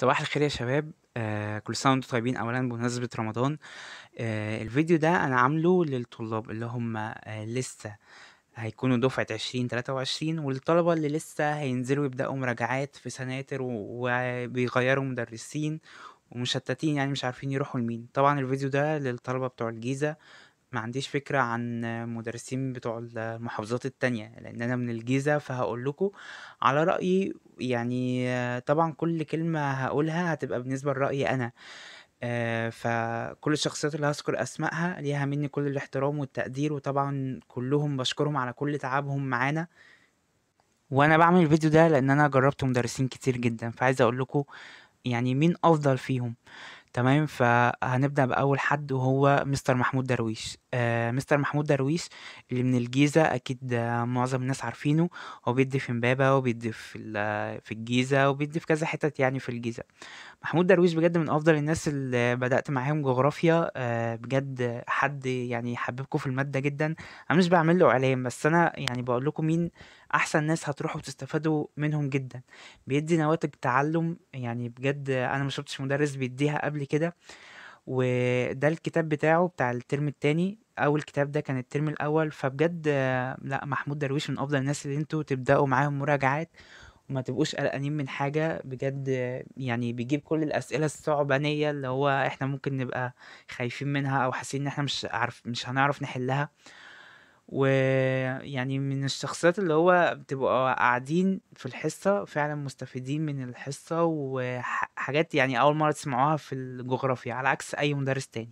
صباح الخير يا شباب آه كل سنه وانتم طيبين اولا بمناسبه رمضان آه الفيديو ده انا عامله للطلاب اللي هم آه لسه هيكونوا دفعة عشرين تلاتة وعشرين والطلبة اللي لسه هينزلوا يبدأوا مراجعات في سناتر وبيغيروا مدرسين ومشتتين يعني مش عارفين يروحوا لمين طبعا الفيديو ده للطلبة بتوع الجيزة ما عنديش فكرة عن مدرسين بتوع المحافظات التانية لأن أنا من الجيزة فهقول لكم على رأيي يعني طبعا كل كلمة هقولها هتبقى بالنسبة لرأيي أنا آه، فكل الشخصيات اللي هذكر أسمائها ليها مني كل الاحترام والتقدير وطبعا كلهم بشكرهم على كل تعبهم معانا وأنا بعمل الفيديو ده لأن أنا جربت مدرسين كتير جدا فعايز أقول لكم يعني مين أفضل فيهم تمام فهنبدأ بأول حد وهو مستر محمود درويش آه مستر محمود درويش اللي من الجيزة أكيد معظم الناس عارفينه هو بيدي في امبابة وبيدي في, في الجيزة وبيدي في كذا حتت يعني في الجيزة محمود درويش بجد من أفضل الناس اللي بدأت معاهم جغرافيا آه بجد حد يعني حببكم في المادة جدا أنا مش بعمل له إعلان بس أنا يعني بقول لكم مين احسن ناس هتروحوا تستفادوا منهم جدا بيدي نواتج تعلم يعني بجد انا ما شفتش مدرس بيديها قبل كده وده الكتاب بتاعه بتاع الترم التاني اول كتاب ده كان الترم الاول فبجد لا محمود درويش من افضل الناس اللي انتوا تبداوا معاهم مراجعات وما تبقوش قلقانين من حاجة بجد يعني بيجيب كل الأسئلة الثعبانية اللي هو احنا ممكن نبقى خايفين منها أو حاسين إن احنا مش عارف مش هنعرف نحلها ويعني من الشخصيات اللي هو بتبقى قاعدين في الحصة فعلا مستفيدين من الحصة وحاجات يعني أول مرة تسمعوها في الجغرافيا على عكس أي مدرس تاني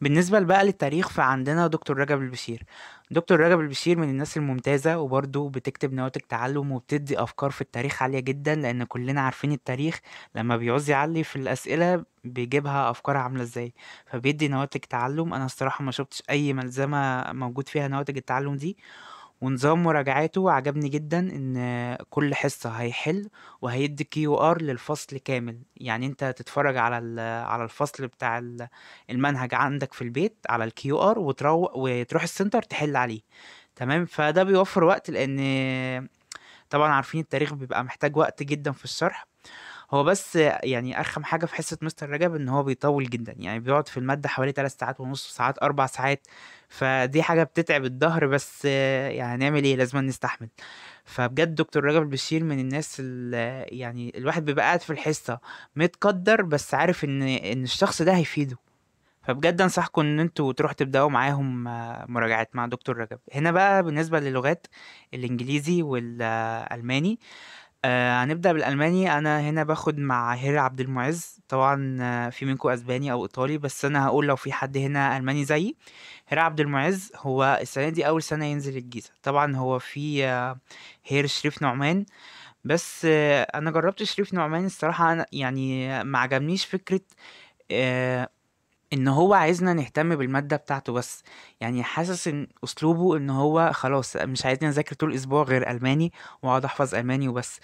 بالنسبة بقى للتاريخ فعندنا دكتور رجب البشير دكتور رجب البشير من الناس الممتازة وبرضه بتكتب نواتج تعلم وبتدي أفكار في التاريخ عالية جدا لأن كلنا عارفين التاريخ لما بيعوز يعلي في الأسئلة بيجيبها أفكارها عاملة إزاي فبيدي نواتج تعلم أنا الصراحة ما شفتش أي ملزمة موجود فيها نواتج التعلم دي ونظام مراجعاته عجبني جدا ان كل حصة هيحل وهيدي كيو ار للفصل كامل يعني انت تتفرج على على الفصل بتاع المنهج عندك في البيت على الكيو ار وتروح السنتر تحل عليه تمام فده بيوفر وقت لان طبعا عارفين التاريخ بيبقى محتاج وقت جدا في الشرح هو بس يعني أرخم حاجة في حصة مستر رجب إن هو بيطول جدا يعني بيقعد في المادة حوالي 3 ساعات ونص ساعات أربع ساعات فدي حاجة بتتعب الظهر بس يعني هنعمل إيه لازم نستحمل فبجد دكتور رجب البشير من الناس اللي يعني الواحد بيبقى قاعد في الحصة متقدر بس عارف إن إن الشخص ده هيفيده فبجد انصحكم ان انتوا تروحوا تبداوا معاهم مراجعات مع دكتور رجب هنا بقى بالنسبه للغات الانجليزي والالماني آه هنبدأ بالألماني أنا هنا باخد مع هير عبد المعز طبعا آه، في منكم أسباني أو إيطالي بس أنا هقول لو في حد هنا ألماني زيي هير عبد المعز هو السنة دي أول سنة ينزل الجيزة طبعا هو في آه، هير شريف نعمان بس آه، أنا جربت شريف نعمان الصراحة أنا يعني ما عجبنيش فكرة آه، ان هو عايزنا نهتم بالماده بتاعته بس يعني حاسس ان اسلوبه ان هو خلاص مش عايزني اذاكر طول اسبوع غير الماني واقعد احفظ الماني وبس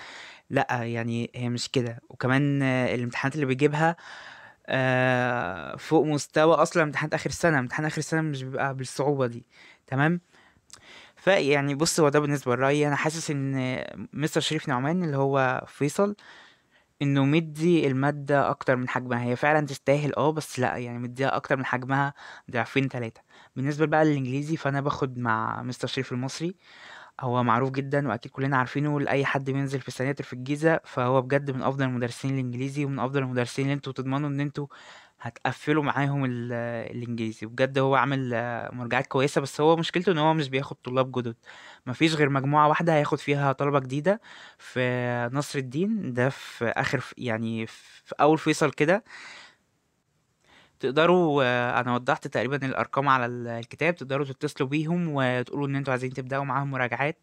لا يعني هي مش كده وكمان الامتحانات اللي بيجيبها آه، فوق مستوى اصلا امتحانات اخر السنه امتحان اخر السنه مش بيبقى بالصعوبه دي تمام فيعني بص هو ده بالنسبه لرايي انا حاسس ان مستر شريف نعمان اللي هو فيصل انه مدي المادة اكتر من حجمها هي فعلا تستاهل اه بس لا يعني مديها اكتر من حجمها ضعفين تلاتة بالنسبة بقى للانجليزي فانا باخد مع مستر شريف المصري هو معروف جدا واكيد كلنا عارفينه لاي حد بينزل في السناتر في الجيزة فهو بجد من افضل المدرسين الانجليزي ومن افضل المدرسين اللي انتوا تضمنوا ان انتوا هتقفله معاهم آه، الانجليزي بجد هو عامل آه، مرجعات كويسه بس هو مشكلته ان هو مش بياخد طلاب جدد مفيش غير مجموعه واحده هياخد فيها طلبه جديده في نصر الدين ده في اخر يعني في اول فيصل كده تقدروا انا وضحت تقريبا الارقام على الكتاب تقدروا تتصلوا بيهم وتقولوا ان انتوا عايزين تبداوا معاهم مراجعات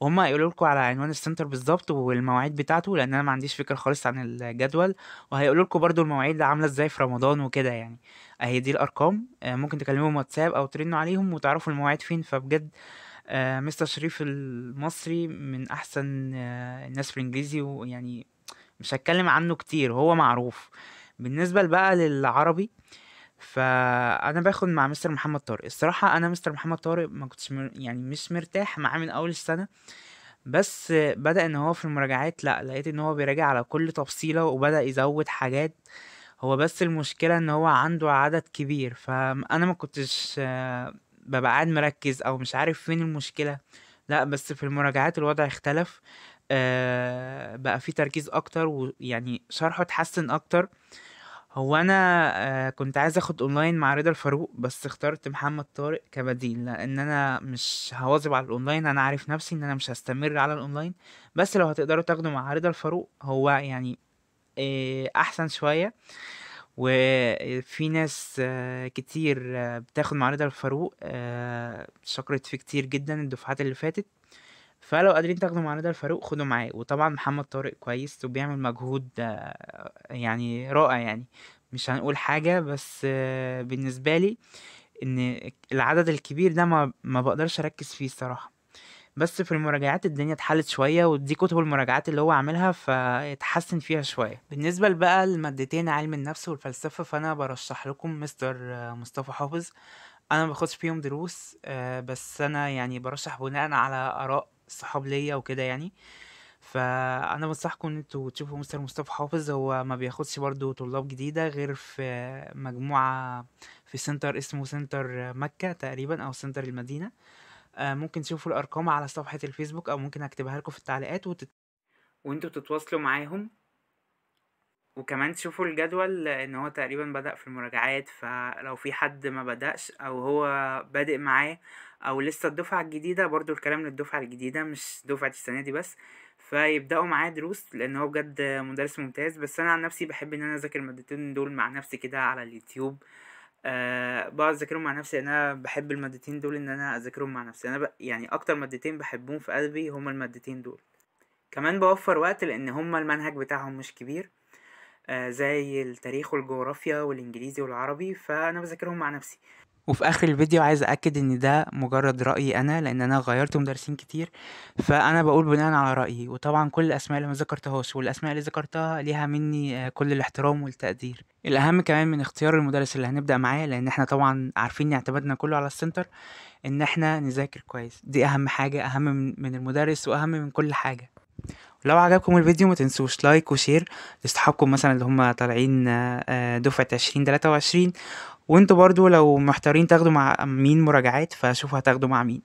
وهم هيقولوا لكم على عنوان السنتر بالظبط والمواعيد بتاعته لان انا ما عنديش فكره خالص عن الجدول وهيقولوا لكم برده المواعيد عامله ازاي في رمضان وكده يعني اهي دي الارقام ممكن تكلموهم واتساب او ترنوا عليهم وتعرفوا المواعيد فين فبجد مستر آه، شريف المصري من احسن آه، الناس في الانجليزي ويعني مش هتكلم عنه كتير هو معروف بالنسبه بقى للعربي آه فانا باخد مع مستر محمد طارق الصراحه انا مستر محمد طارق ما كنتش مر... يعني مش مرتاح معاه من اول السنه بس بدا ان هو في المراجعات لا لقيت ان هو بيراجع على كل تفصيله وبدا يزود حاجات هو بس المشكله ان هو عنده عدد كبير فانا ما كنتش ببقى قاعد مركز او مش عارف فين المشكله لا بس في المراجعات الوضع اختلف آه، بقى في تركيز اكتر ويعني شرحه اتحسن اكتر آه هو انا آه، كنت عايز اخد اونلاين مع رضا الفاروق بس اخترت محمد طارق كبديل لان انا مش هواظب على الاونلاين انا عارف نفسي ان انا مش هستمر على الاونلاين بس لو هتقدروا تاخدوا مع رضا الفاروق هو يعني آه، احسن شويه وفي ناس آه، كتير بتاخد مع رضا الفاروق شكرت فيه كتير جدا الدفعات اللي فاتت فلو قادرين تاخدوا مع رضا الفاروق خدوا معاه وطبعا محمد طارق كويس وبيعمل مجهود آه، يعني رائع يعني مش هنقول حاجة بس آه، بالنسبة لي ان العدد الكبير ده ما, ما بقدرش اركز فيه الصراحة بس في المراجعات الدنيا اتحلت شوية ودي كتب المراجعات اللي هو عاملها فيتحسن فيها شوية بالنسبة بقى لمادتين علم النفس والفلسفة فأنا برشح لكم مستر آه، مصطفى حافظ أنا مباخدش فيهم دروس بس أنا يعني برشح بناء على آراء صحاب ليا وكده يعني فانا بنصحكم ان انتوا تشوفوا مستر مصطفى حافظ هو ما بياخدش برضو طلاب جديده غير في مجموعه في سنتر اسمه سنتر مكه تقريبا او سنتر المدينه آه، ممكن تشوفوا الارقام على صفحه الفيسبوك او ممكن اكتبها لكم في التعليقات وتت... وانتوا تتواصلوا معاهم وكمان تشوفوا الجدول ان هو تقريبا بدأ في المراجعات فلو في حد ما بدأش او هو بادئ معاه او لسه الدفعة الجديدة برضو الكلام للدفعة الجديدة مش دفعة السنة دي بس فيبدأوا معاه دروس لان هو بجد مدرس ممتاز بس انا عن نفسي بحب ان انا اذاكر المادتين دول مع نفسي كده على اليوتيوب أه بقعد اذاكرهم مع نفسي انا بحب المادتين دول ان انا اذاكرهم مع نفسي انا يعني اكتر مادتين بحبهم في قلبي هما المادتين دول كمان بوفر وقت لان هما المنهج بتاعهم مش كبير آه، زي التاريخ والجغرافيا والانجليزي والعربي فانا بذاكرهم مع نفسي وفي اخر الفيديو عايز اكد ان ده مجرد رايي انا لان انا غيرت مدرسين كتير فانا بقول بناء على رايي وطبعا كل الاسماء اللي ما ذكرتهاش والاسماء اللي ذكرتها ليها مني آه، كل الاحترام والتقدير الاهم كمان من اختيار المدرس اللي هنبدا معاه لان احنا طبعا عارفين اعتمادنا كله على السنتر ان احنا نذاكر كويس دي اهم حاجه اهم من المدرس واهم من كل حاجه لو عجبكم الفيديو ما تنسوش لايك وشير لاصحابكم مثلا اللي هم طالعين آه، دفعه 2023 وانتوا برضو لو محتارين تاخدوا مع مين مراجعات فشوفوا هتاخدوا مع مين